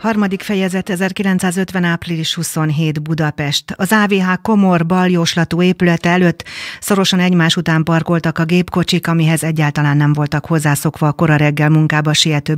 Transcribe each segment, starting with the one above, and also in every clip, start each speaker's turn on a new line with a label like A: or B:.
A: Harmadik fejezet 1950. április 27. Budapest. Az AVH komor baljóslatú épülete előtt szorosan egymás után parkoltak a gépkocsik, amihez egyáltalán nem voltak hozzászokva a kora reggel munkába siető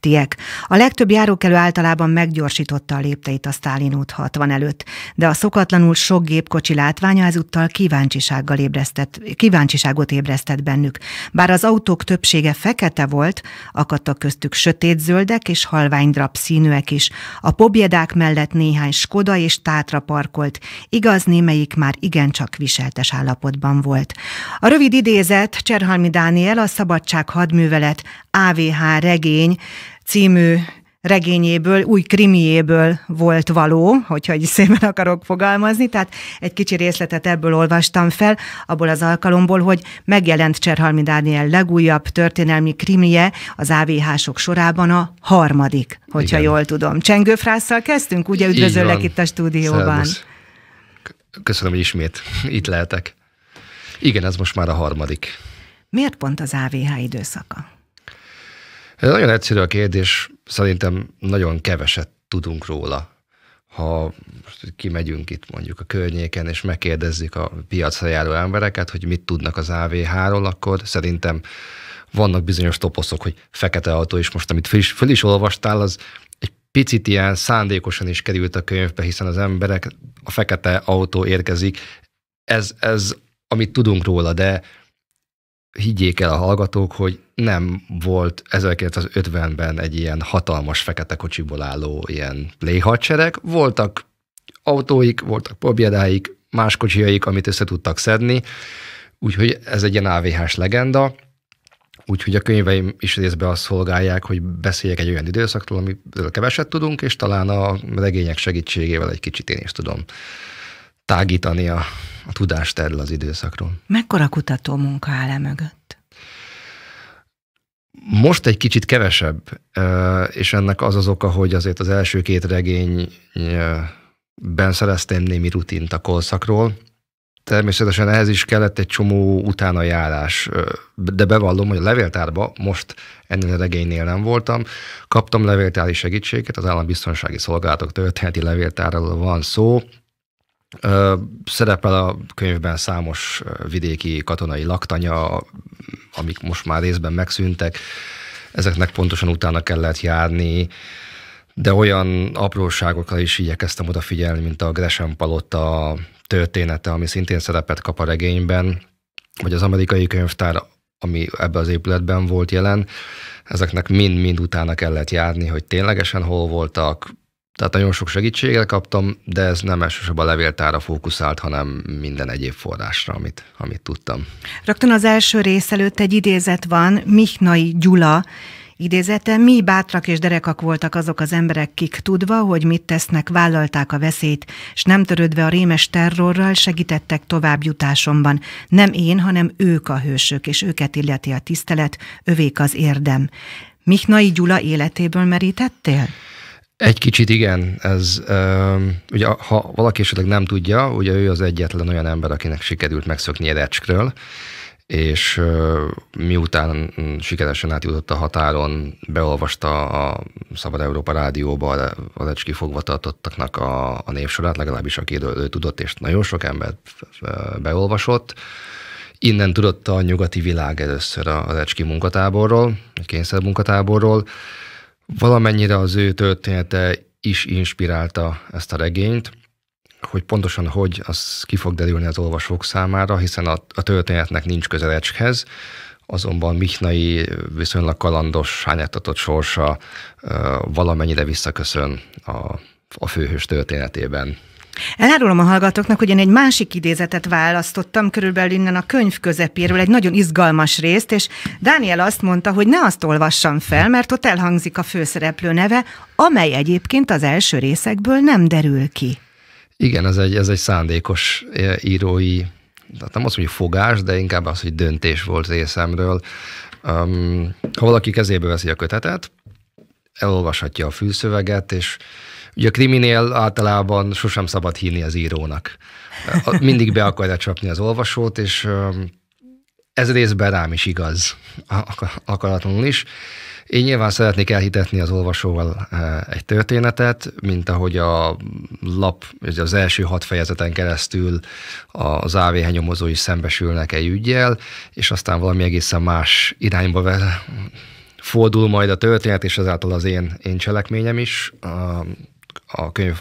A: tiek. A legtöbb járókelő általában meggyorsította a lépteit a Sztálin út 60 előtt, de a szokatlanul sok gépkocsi látványa ezúttal kíváncsisággal ébresztett, kíváncsiságot ébresztett bennük. Bár az autók többsége fekete volt, akadtak köztük sötétzöldek és halvány drap színűek is. A pobjedák mellett néhány Skoda és Tátra parkolt, igaz némelyik már igencsak viseltes állapotban volt. A rövid idézet Cserhalmi Dániel a Szabadság hadművelet AVH regény című regényéből, új krimiéből volt való, hogyha egy szépen akarok fogalmazni, tehát egy kicsi részletet ebből olvastam fel, abból az alkalomból, hogy megjelent Cserhalmi Dániel legújabb történelmi krimie az AVH-sok sorában a harmadik, hogyha Igen. jól tudom. Csengőfrásszal kezdtünk, ugye üdvözöllek itt a stúdióban. Szervusz.
B: Köszönöm, hogy ismét itt lehetek. Igen, ez most már a harmadik.
A: Miért pont az AVH időszaka?
B: Ez nagyon egyszerű a kérdés szerintem nagyon keveset tudunk róla. Ha kimegyünk itt mondjuk a környéken, és megkérdezzük a piacra járó embereket, hogy mit tudnak az AVH-ról, akkor szerintem vannak bizonyos toposzok, hogy fekete autó, és most amit föl is, föl is olvastál, az egy picit ilyen szándékosan is került a könyvbe, hiszen az emberek, a fekete autó érkezik, ez, ez amit tudunk róla, de higgyék el a hallgatók, hogy nem volt 1950-ben egy ilyen hatalmas fekete kocsiból álló ilyen léhadsereg. Voltak autóik, voltak pobjedáik, más kocsiaik, amit össze tudtak szedni, úgyhogy ez egy ilyen AVH-s legenda, úgyhogy a könyveim is részben azt szolgálják, hogy beszéljek egy olyan időszakról, amiről keveset tudunk, és talán a regények segítségével egy kicsit én is tudom tágítani a, a tudást erről az időszakról.
A: Mekkora kutató munka áll -e mögött?
B: Most egy kicsit kevesebb, és ennek az az oka, hogy azért az első két regényben szereztem némi rutint a korszakról. Természetesen ehhez is kellett egy csomó utána járás, de bevallom, hogy a levéltárba most ennél a regénynél nem voltam. Kaptam levéltári segítséget, az állambiztonsági szolgálatok történeti levéltárról van szó, Szerepel a könyvben számos vidéki katonai laktanya, amik most már részben megszűntek. Ezeknek pontosan utána kellett járni, de olyan apróságokra is igyekeztem odafigyelni, mint a Gresham Palotta története, ami szintén szerepet kap a regényben, vagy az amerikai könyvtár, ami ebben az épületben volt jelen. Ezeknek mind-mind utána kellett járni, hogy ténylegesen hol voltak, tehát nagyon sok segítséget kaptam, de ez nem elsősorban a levéltára fókuszált, hanem minden egyéb forrásra, amit, amit tudtam.
A: Rögtön az első rész előtt egy idézet van, Mihnai Gyula, Idézete, mi bátrak és derekak voltak azok az emberek, kik tudva, hogy mit tesznek, vállalták a veszélyt, és nem törődve a rémes terrorral segítettek továbbjutásomban. Nem én, hanem ők a hősök, és őket illeti a tisztelet, övék az érdem. Mihnai Gyula életéből merítettél?
B: Egy kicsit igen, ez ugye ha valaki esetleg nem tudja, ugye ő az egyetlen olyan ember, akinek sikerült megszökni recskről, és miután sikeresen átjutott a határon, beolvasta a Szabad Európa rádióba a ecski fogvatartottaknak a, a névsorát, legalábbis aki ő tudott, és nagyon sok ember beolvasott. Innen tudott a nyugati világ először az ecski munkatáborról, a kényszer munkatáborról, Valamennyire az ő története is inspirálta ezt a regényt, hogy pontosan hogy, az ki fog derülni az olvasók számára, hiszen a, a történetnek nincs köze azonban Mihnai viszonylag kalandos, hányátatott sorsa valamennyire visszaköszön a, a főhős történetében.
A: Elárulom a hallgatóknak, hogy én egy másik idézetet választottam körülbelül innen a könyv közepéről, egy nagyon izgalmas részt, és Dániel azt mondta, hogy ne azt olvassam fel, mert ott elhangzik a főszereplő neve, amely egyébként az első részekből nem derül ki.
B: Igen, ez egy, ez egy szándékos e, írói, tehát nem azt mondjuk fogás, de inkább az, hogy döntés volt részemről. Um, ha valaki kezébe veszi a kötetet, elolvashatja a fűszöveget, és Ugye a kriminél általában sosem szabad hinni az írónak. Mindig be akarja csapni az olvasót, és ez részben rám is igaz, akaratlanul is. Én nyilván szeretnék elhitetni az olvasóval egy történetet, mint ahogy a lap, az első hat fejezeten keresztül az AVH is szembesülnek egy ügyjel, és aztán valami egészen más irányba fordul majd a történet, és ezáltal az én, én cselekményem is a könyv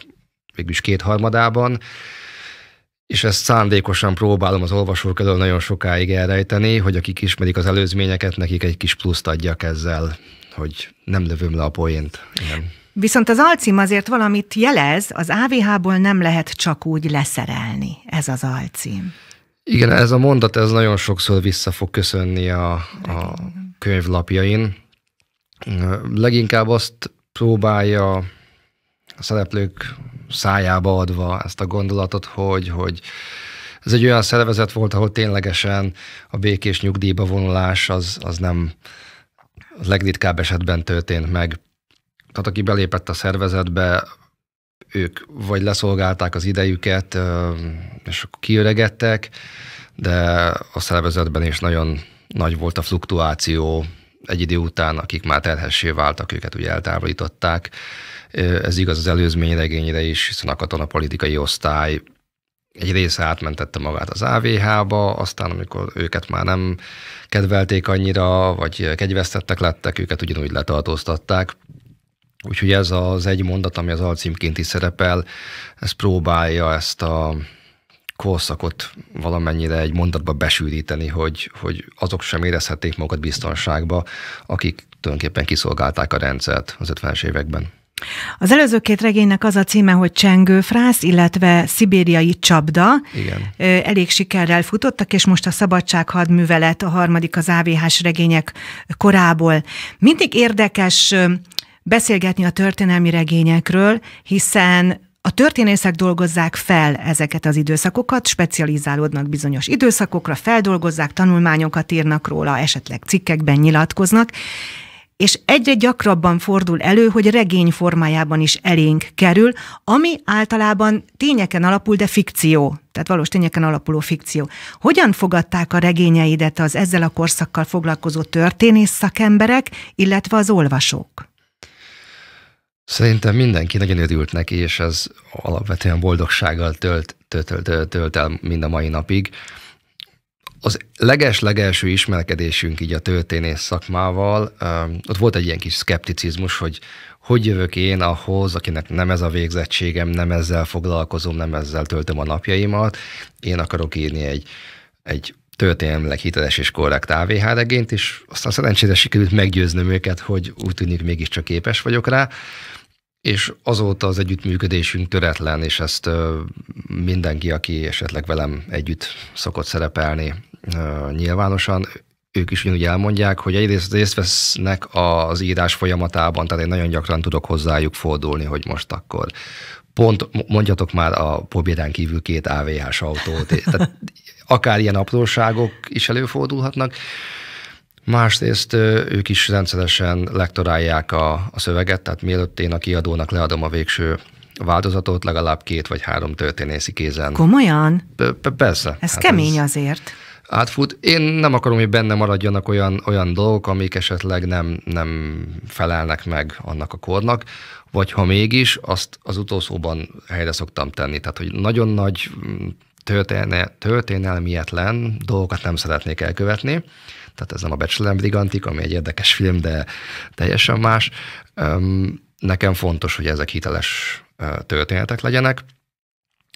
B: végülis kétharmadában, és ezt szándékosan próbálom az olvasók elől nagyon sokáig elrejteni, hogy akik ismerik az előzményeket, nekik egy kis pluszt adjak ezzel, hogy nem lövöm le a poént. Igen.
A: Viszont az alcím azért valamit jelez, az AVH-ból nem lehet csak úgy leszerelni. Ez az alcím.
B: Igen, ez a mondat, ez nagyon sokszor vissza fog köszönni a, a könyvlapjain. Leginkább azt próbálja a szereplők szájába adva ezt a gondolatot, hogy, hogy ez egy olyan szervezet volt, ahol ténylegesen a békés nyugdíjba vonulás az, az nem a legritkább esetben történt meg. Tehát aki belépett a szervezetbe, ők vagy leszolgálták az idejüket, és akkor kiöregettek, de a szervezetben is nagyon nagy volt a fluktuáció, egy idő után, akik már terhessé váltak, őket ugye eltávolították. Ez igaz az előzmény regényre is, hiszen a katonapolitikai osztály egy része átmentette magát az AVH-ba, aztán amikor őket már nem kedvelték annyira, vagy kegyvesztettek lettek, őket ugyanúgy letartóztatták. Úgyhogy ez az egy mondat, ami az alcímként is szerepel, ez próbálja ezt a korszakot valamennyire egy mondatba besűríteni, hogy, hogy azok sem érezhették magukat biztonságba, akik tulajdonképpen kiszolgálták a rendszert az 50-es években.
A: Az előző két regénynek az a címe, hogy Csengőfrász, illetve Szibériai csapda. Igen. Elég sikerrel futottak, és most a Szabadság hadművelet, a harmadik az avh regények korából. Mindig érdekes beszélgetni a történelmi regényekről, hiszen a történészek dolgozzák fel ezeket az időszakokat, specializálódnak bizonyos időszakokra, feldolgozzák, tanulmányokat írnak róla, esetleg cikkekben nyilatkoznak, és egyre gyakrabban fordul elő, hogy regény formájában is elénk kerül, ami általában tényeken alapul, de fikció, tehát valós tényeken alapuló fikció. Hogyan fogadták a regényeidet az ezzel a korszakkal foglalkozó történész szakemberek, illetve az olvasók?
B: Szerintem mindenki nagyon örült neki, és ez alapvetően boldogsággal tölt, tölt, tölt, tölt el mind a mai napig. Az leges-legelső ismerkedésünk így a történész szakmával, ott volt egy ilyen kis szkepticizmus, hogy hogy jövök én ahhoz, akinek nem ez a végzettségem, nem ezzel foglalkozom, nem ezzel töltöm a napjaimat, én akarok írni egy, egy történelmileg hiteles és korrekt AVH regényt, és aztán szerencsére sikerült meggyőznöm őket, hogy úgy tűnik mégiscsak képes vagyok rá és azóta az együttműködésünk töretlen, és ezt mindenki, aki esetleg velem együtt szokott szerepelni nyilvánosan, ők is ugyanúgy elmondják, hogy egyrészt részt vesznek az írás folyamatában, tehát én nagyon gyakran tudok hozzájuk fordulni, hogy most akkor pont mondjatok már a Pobédán kívül két AVH-s autót, tehát akár ilyen apróságok is előfordulhatnak, Másrészt ők is rendszeresen lektorálják a, a szöveget, tehát mielőtt én a kiadónak leadom a végső változatot, legalább két vagy három történészi kézen. Komolyan? P persze. Ez hát kemény ez azért. Átfut. Én nem akarom, hogy benne maradjanak olyan, olyan dolgok, amik esetleg nem, nem felelnek meg annak a kornak, vagy ha mégis, azt az utolsóban helyre szoktam tenni. Tehát, hogy nagyon nagy mm, történe, történelmietlen dolgokat nem szeretnék elkövetni, tehát ezen a Becselen Brigantik, ami egy érdekes film, de teljesen más. Nekem fontos, hogy ezek hiteles történetek legyenek,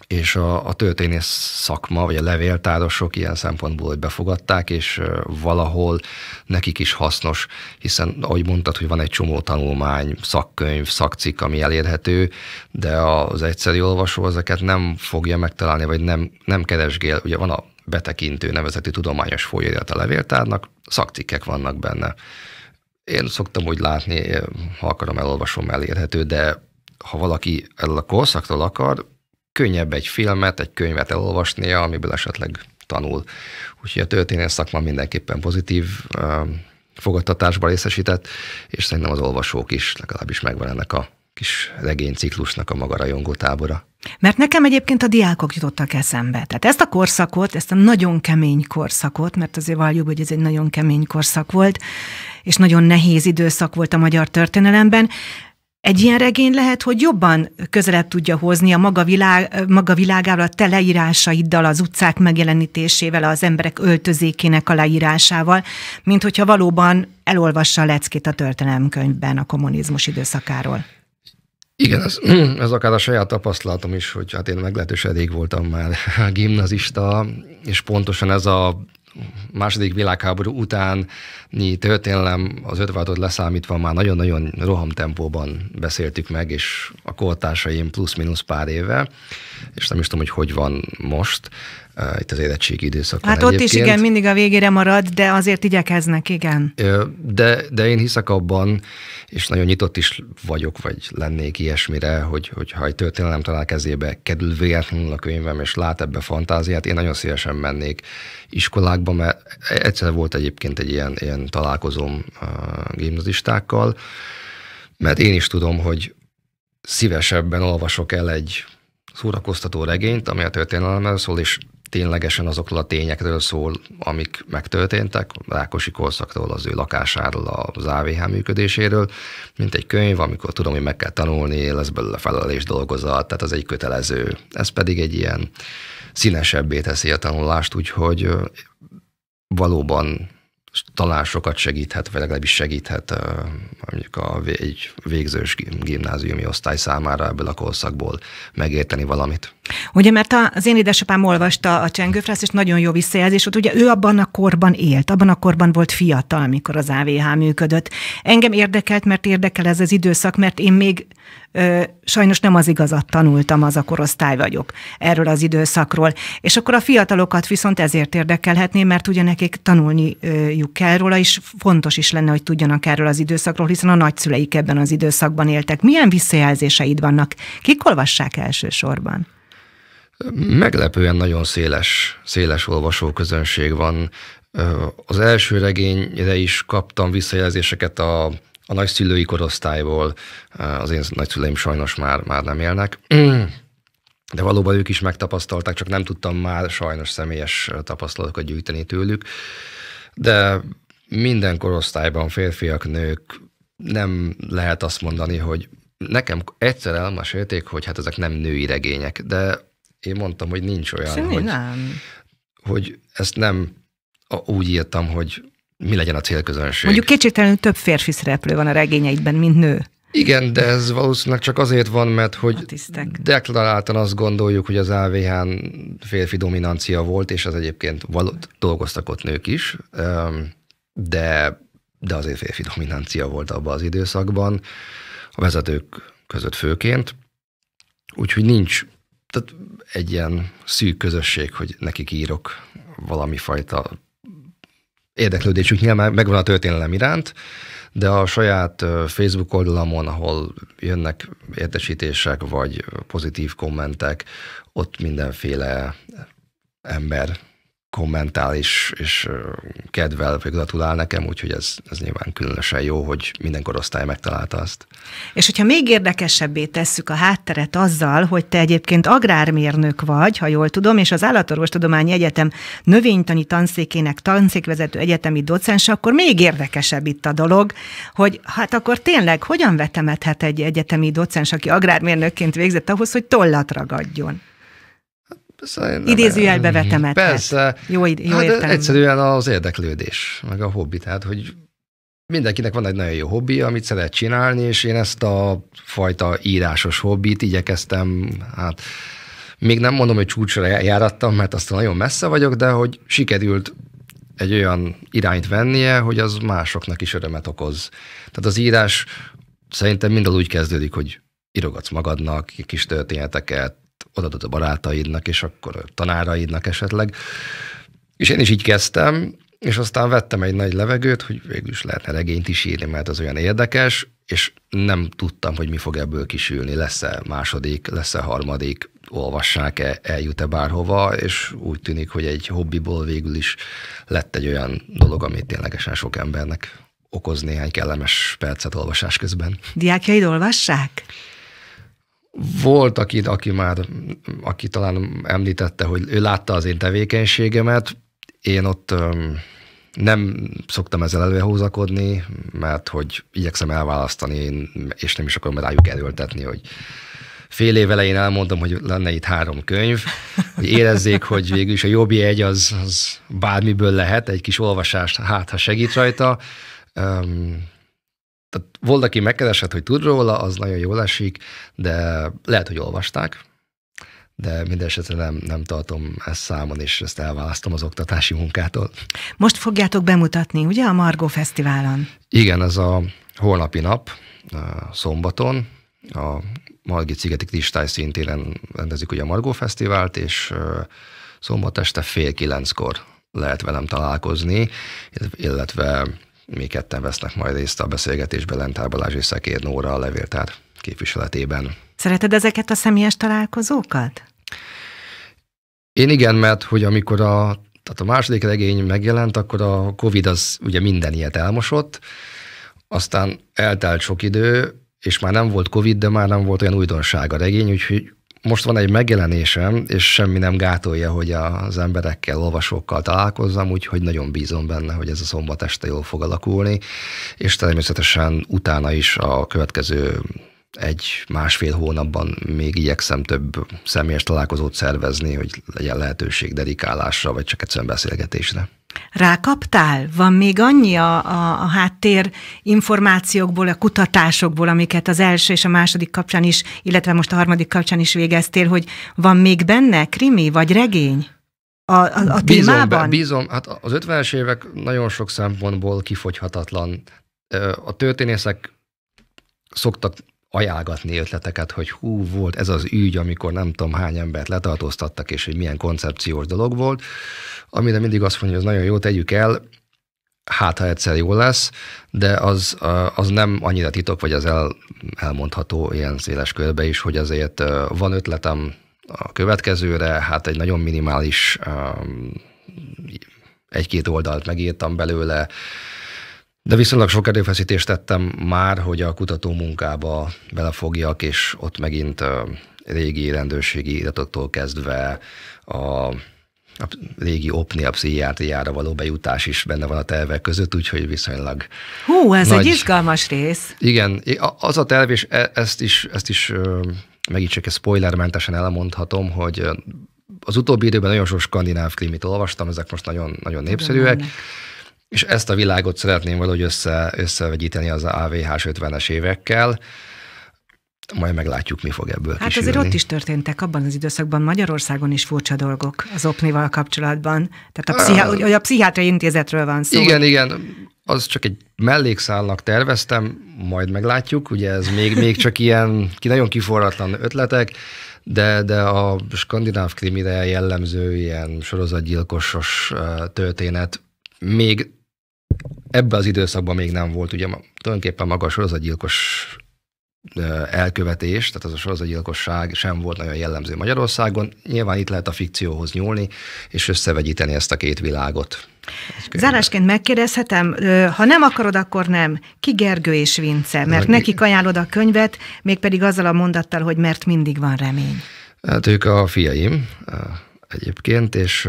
B: és a, a történész szakma, vagy a levéltárosok ilyen szempontból, hogy befogadták, és valahol nekik is hasznos, hiszen ahogy mondtad, hogy van egy csomó tanulmány, szakkönyv, szakcikk, ami elérhető, de az egyszerű olvasó ezeket nem fogja megtalálni, vagy nem, nem keresgél. Ugye van a betekintő nevezetű tudományos folyóirat a levéltárnak, szakcikkek vannak benne. Én szoktam úgy látni, eh, ha akarom, elolvasom, elérhető, de ha valaki erről a korszaktól akar, könnyebb egy filmet, egy könyvet elolvasnia, amiből esetleg tanul. Úgyhogy a történet szakma mindenképpen pozitív eh, fogadtatásba részesített, és szerintem az olvasók is legalábbis megvan ennek a kis ciklusnak a maga rajongó tábora.
A: Mert nekem egyébként a diákok jutottak eszembe. Tehát ezt a korszakot, ezt a nagyon kemény korszakot, mert azért valljuk, hogy ez egy nagyon kemény korszak volt, és nagyon nehéz időszak volt a magyar történelemben, egy ilyen regény lehet, hogy jobban közelebb tudja hozni a maga, világ, maga világával, a te leírásaiddal, az utcák megjelenítésével, az emberek öltözékének a leírásával, mint hogyha valóban elolvassa a leckét a történelemkönyvben a kommunizmus időszakáról. Igen, ez,
B: ez akár a saját tapasztalatom is, hogy hát én meglehetős elég voltam már gimnazista, és pontosan ez a második világháború után Nyi, történelem az ötváltót leszámítva már nagyon-nagyon rohamtempóban beszéltük meg, és a kortársaim plusz-minusz pár éve, és nem is tudom, hogy hogy van most, uh, itt az érettségi időszakban Hát ott egyébként. is igen,
A: mindig a végére marad, de azért igyekeznek, igen.
B: De, de én hiszek abban, és nagyon nyitott is vagyok, vagy lennék ilyesmire, hogy, hogy ha egy történelem talál kezébe kedül véletlenül a könyvem, és lát ebbe fantáziát, én nagyon szívesen mennék iskolákba, mert egyszer volt egyébként egy ilyen, ilyen szinten találkozom gimnazistákkal, mert én is tudom, hogy szívesebben olvasok el egy szórakoztató regényt, ami a történelemről szól, és ténylegesen azokról a tényekről szól, amik megtörténtek, Rákosi korszaktól, az ő lakásáról, az AVH működéséről, mint egy könyv, amikor tudom, hogy meg kell tanulni, lesz belőle felelés dolgozat, tehát az egy kötelező. Ez pedig egy ilyen színesebbé teszi a tanulást, úgyhogy valóban talán sokat segíthet, vagy legalábbis segíthet mondjuk a, egy végzős gimnáziumi osztály számára ebből a korszakból megérteni valamit.
A: Ugye, mert az én édesapám olvasta a Csengőfrász, és nagyon jó visszajelzés hogy Ugye ő abban a korban élt, abban a korban volt fiatal, amikor az AVH működött. Engem érdekelt, mert érdekel ez az időszak, mert én még sajnos nem az igazat tanultam, az a korosztály vagyok erről az időszakról. És akkor a fiatalokat viszont ezért érdekelhetné, mert ugye nekik tanulniuk kell róla, és fontos is lenne, hogy tudjanak erről az időszakról, hiszen a nagyszüleik ebben az időszakban éltek. Milyen visszajelzéseid vannak? Kik olvassák elsősorban?
B: Meglepően nagyon széles, széles olvasóközönség van. Az első regényre is kaptam visszajelzéseket a a nagyszülői korosztályból, az én nagyszüleim sajnos már, már nem élnek, de valóban ők is megtapasztalták, csak nem tudtam már sajnos személyes tapasztalatokat gyűjteni tőlük, de minden korosztályban férfiak, nők, nem lehet azt mondani, hogy nekem egyszer elmesélték, hogy hát ezek nem női regények, de én mondtam, hogy nincs olyan, hogy, nem. hogy ezt nem úgy írtam, hogy mi legyen a célközönség. Mondjuk
A: kétségtelenül több férfi szereplő van a regényeidben, mint nő.
B: Igen, de ez valószínűleg csak azért van, mert hogy deklaráltan azt gondoljuk, hogy az avh férfi dominancia volt, és az egyébként való, dolgoztak ott nők is, de, de azért férfi dominancia volt abban az időszakban, a vezetők között főként. Úgyhogy nincs tehát egy ilyen szűk közösség, hogy nekik írok valami fajta érdeklődésük nyilván megvan a történelem iránt, de a saját Facebook oldalamon, ahol jönnek értesítések vagy pozitív kommentek, ott mindenféle ember kommentál és, és kedvel, vagy gratulál nekem, úgyhogy ez, ez nyilván különösen jó, hogy minden korosztály megtalálta azt.
A: És hogyha még érdekesebbé tesszük a hátteret azzal, hogy te egyébként agrármérnök vagy, ha jól tudom, és az Állatorvostudományi Egyetem növénytani tanszékének tanszékvezető egyetemi docens, akkor még érdekesebb itt a dolog, hogy hát akkor tényleg hogyan vetemethet egy egyetemi docens, aki agrármérnökként végzett ahhoz, hogy tollat ragadjon?
B: Szerintem Idézőjelbe vetemet. Persze. Hát, jó, jó hát értem. Egyszerűen az érdeklődés, meg a hobbi. Tehát, hogy mindenkinek van egy nagyon jó hobbi, amit szeret csinálni, és én ezt a fajta írásos hobbit igyekeztem, hát még nem mondom, hogy csúcsra járattam, mert aztán nagyon messze vagyok, de hogy sikerült egy olyan irányt vennie, hogy az másoknak is örömet okoz. Tehát az írás szerintem mindaz úgy kezdődik, hogy írogatsz magadnak kis történeteket, odaadod a barátaidnak, és akkor a tanáraidnak esetleg. És én is így kezdtem, és aztán vettem egy nagy levegőt, hogy végül is lehetne regényt is írni, mert az olyan érdekes, és nem tudtam, hogy mi fog ebből kisülni, lesz-e második, lesz-e harmadik, olvassák-e, eljut-e bárhova, és úgy tűnik, hogy egy hobbiból végül is lett egy olyan dolog, amit ténylegesen sok embernek okoz néhány kellemes percet olvasás közben.
A: Diákjaid olvassák?
B: Volt, aki, aki már, aki talán említette, hogy ő látta az én tevékenységemet, én ott nem szoktam ezzel előhúzakodni, mert hogy igyekszem elválasztani, és nem is akarom rájuk erőltetni, hogy fél év elején elmondom, hogy lenne itt három könyv, hogy érezzék, hogy végül is a jobb egy az, az bármiből lehet, egy kis olvasást, hát ha segít rajta tehát volt, aki megkeresett, hogy tud róla, az nagyon jól esik, de lehet, hogy olvasták, de minden esetre nem, nem tartom ezt számon, és ezt elválasztom az oktatási munkától.
A: Most fogjátok bemutatni, ugye, a Margó Fesztiválon?
B: Igen, ez a holnapi nap, a szombaton, a Margit szigeti Kristály szintén rendezik ugye a Margó Fesztivált, és szombat este fél kilenckor lehet velem találkozni, illetve mi ketten vesznek majd részt a beszélgetésben Lentár Balázs és Szekér Nóra a levéltár képviseletében.
A: Szereted ezeket a személyes találkozókat?
B: Én igen, mert hogy amikor a, tehát a második regény megjelent, akkor a Covid az ugye minden ilyet elmosott, aztán eltelt sok idő, és már nem volt Covid, de már nem volt olyan újdonság a regény, úgyhogy most van egy megjelenésem, és semmi nem gátolja, hogy az emberekkel, olvasókkal találkozzam, úgyhogy nagyon bízom benne, hogy ez a szombat este jól fog alakulni, és természetesen utána is a következő egy-másfél hónapban még igyekszem több személyes találkozót szervezni, hogy legyen lehetőség dedikálásra, vagy csak egyszerűen beszélgetésre.
A: Rákaptál? Van még annyi a, a, a háttér információkból, a kutatásokból, amiket az első és a második kapcsán is, illetve most a harmadik kapcsán is végeztél, hogy van még benne krimi vagy regény?
B: A, a, a témában? bízom, be, bízom, hát az 50-es évek nagyon sok szempontból kifogyhatatlan. A történészek szoktak ajánlgatni ötleteket, hogy hú, volt ez az ügy, amikor nem tudom hány embert letartóztattak, és hogy milyen koncepciós dolog volt, amire mindig azt mondja, hogy ez nagyon jó, tegyük el, hát ha egyszer jó lesz, de az, az nem annyira titok, vagy az el, elmondható ilyen széles körbe is, hogy azért van ötletem a következőre, hát egy nagyon minimális um, egy-két oldalt megírtam belőle, de viszonylag sok erőfeszítést tettem már, hogy a kutató munkába belefogjak, és ott megint régi rendőrségi iratoktól kezdve a, a régi opni a pszichiátriára való bejutás is benne van a tervek között, úgyhogy viszonylag
A: Hú, ez nagy... egy izgalmas rész.
B: Igen, az a terv, és e, ezt is, ezt is megint csak spoilermentesen elmondhatom, hogy az utóbbi időben nagyon sok skandináv krimit olvastam, ezek most nagyon, nagyon népszerűek. Nagyon és ezt a világot szeretném valahogy össze, összevegyíteni az AVH-s 50-es évekkel, majd meglátjuk, mi fog ebből Hát kisülni. azért ott is
A: történtek abban az időszakban Magyarországon is furcsa dolgok az opnival kapcsolatban. Tehát a, pszichi- a pszichiátriai intézetről van szó. Igen,
B: igen, az csak egy mellékszállnak terveztem, majd meglátjuk, ugye ez még, még csak ilyen ki nagyon kiforratlan ötletek, de, de a skandináv krimire jellemző ilyen sorozatgyilkosos történet még ebben az időszakban még nem volt, ugye tulajdonképpen maga a sorozatgyilkos elkövetés, tehát az a sorozatgyilkosság sem volt nagyon jellemző Magyarországon. Nyilván itt lehet a fikcióhoz nyúlni, és összevegyíteni ezt a két világot.
A: Zárásként megkérdezhetem, ha nem akarod, akkor nem. Ki Gergő és Vince? Mert nekik ajánlod a könyvet, mégpedig azzal a mondattal, hogy mert mindig van remény.
B: Hát ők a fiaim egyébként, és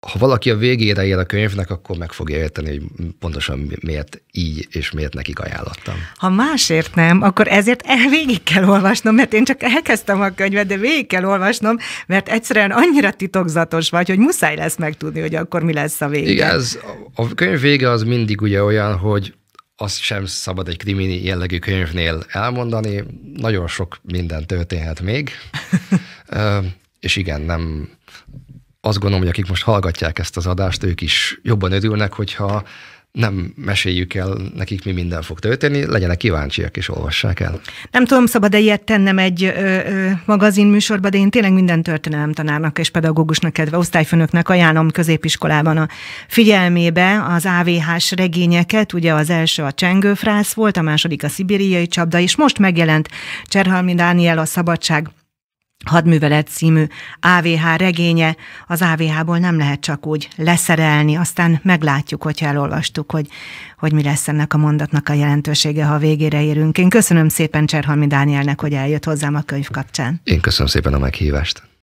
B: ha valaki a végére él a könyvnek, akkor meg fogja érteni, hogy pontosan miért így és miért nekik ajánlottam.
A: Ha másért nem, akkor ezért el végig kell olvasnom, mert én csak elkezdtem a könyvet, de végig kell olvasnom, mert egyszerűen annyira titokzatos vagy, hogy muszáj lesz megtudni, hogy akkor mi lesz a vége. Igen, ez,
B: a könyv vége az mindig ugye olyan, hogy azt sem szabad egy krimi jellegű könyvnél elmondani, nagyon sok minden történhet még, és igen, nem azt gondolom, hogy akik most hallgatják ezt az adást, ők is jobban örülnek, hogyha nem meséljük el nekik, mi minden fog történni, legyenek kíváncsiak és olvassák el.
A: Nem tudom, szabad-e ilyet tennem egy ö, ö, magazin műsorba, de én tényleg minden történelem tanárnak és pedagógusnak, kedve osztályfőnöknek ajánlom középiskolában a figyelmébe az AVH-s regényeket, ugye az első a Csengőfrász volt, a második a Szibériai csapda, és most megjelent Cserhalmi Dániel a Szabadság hadművelet című AVH regénye. Az AVH-ból nem lehet csak úgy leszerelni, aztán meglátjuk, hogyha elolvastuk, hogy, hogy mi lesz ennek a mondatnak a jelentősége, ha a végére érünk. Én köszönöm szépen Cserhalmi Dánielnek, hogy eljött hozzám a könyv kapcsán.
B: Én köszönöm szépen a meghívást.